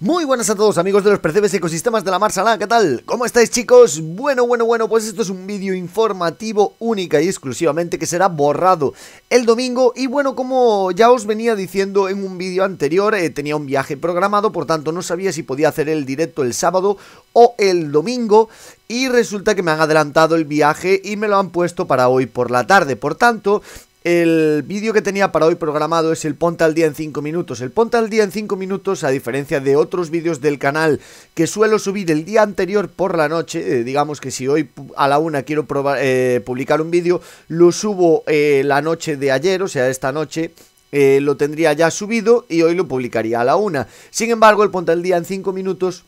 Muy buenas a todos amigos de los percebes ecosistemas de la Marsala, ¿qué tal? ¿Cómo estáis chicos? Bueno, bueno, bueno, pues esto es un vídeo informativo única y exclusivamente que será borrado el domingo y bueno, como ya os venía diciendo en un vídeo anterior, eh, tenía un viaje programado, por tanto no sabía si podía hacer el directo el sábado o el domingo y resulta que me han adelantado el viaje y me lo han puesto para hoy por la tarde, por tanto el vídeo que tenía para hoy programado es el Ponte al Día en 5 minutos. El Ponte al Día en 5 minutos, a diferencia de otros vídeos del canal que suelo subir el día anterior por la noche, eh, digamos que si hoy a la una quiero eh, publicar un vídeo, lo subo eh, la noche de ayer, o sea, esta noche. lo tendría ya subido y hoy lo publicaría a la una. Sin embargo, el Ponte al Día en 5 minutos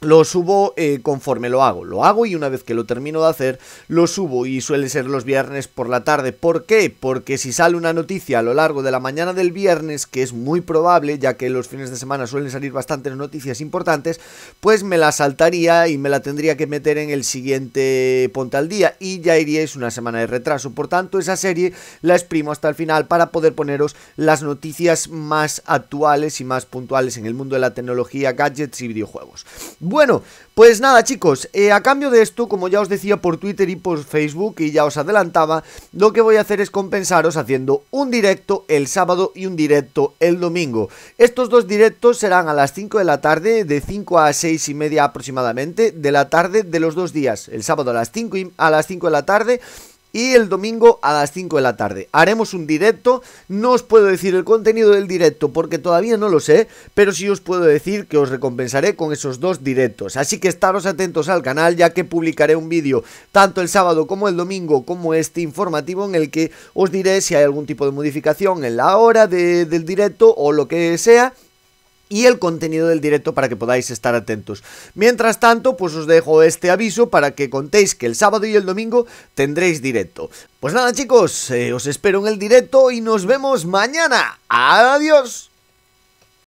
lo subo eh, conforme lo hago. Lo hago y una vez que lo termino de hacer, lo subo y suele ser los viernes por la tarde. ¿Por qué? Porque si sale una noticia a lo largo de la mañana del viernes, que es muy probable, ya que los fines de semana suelen salir bastantes noticias importantes, pues me la saltaría y me la tendría que meter en el siguiente ponte al día y ya iríais una semana de retraso. Por tanto, esa serie la exprimo hasta el final para poder poneros las noticias más actuales y más puntuales en el mundo de la tecnología, gadgets y videojuegos. Bueno, pues nada chicos, eh, a cambio de esto, como ya os decía por Twitter y por Facebook y ya os adelantaba, lo que voy a hacer es compensaros haciendo un directo el sábado y un directo el domingo. Estos dos directos serán a las 5 de la tarde, de 5 a 6 y media aproximadamente, de la tarde de los dos días, el sábado a las 5, a las 5 de la tarde y el domingo a las 5 de la tarde. Haremos un directo, no os puedo decir el contenido del directo porque todavía no lo sé, pero sí os puedo decir que os recompensaré con esos dos directos. Así que estaros atentos al canal ya que publicaré un vídeo tanto el sábado como el domingo como este informativo en el que os diré si hay algún tipo de modificación en la hora del directo o lo que sea y el contenido del directo para que podáis estar atentos. Mientras tanto, pues os dejo este aviso para que contéis que el sábado y el domingo tendréis directo. Pues nada chicos, eh, os espero en el directo y nos vemos mañana. Adiós.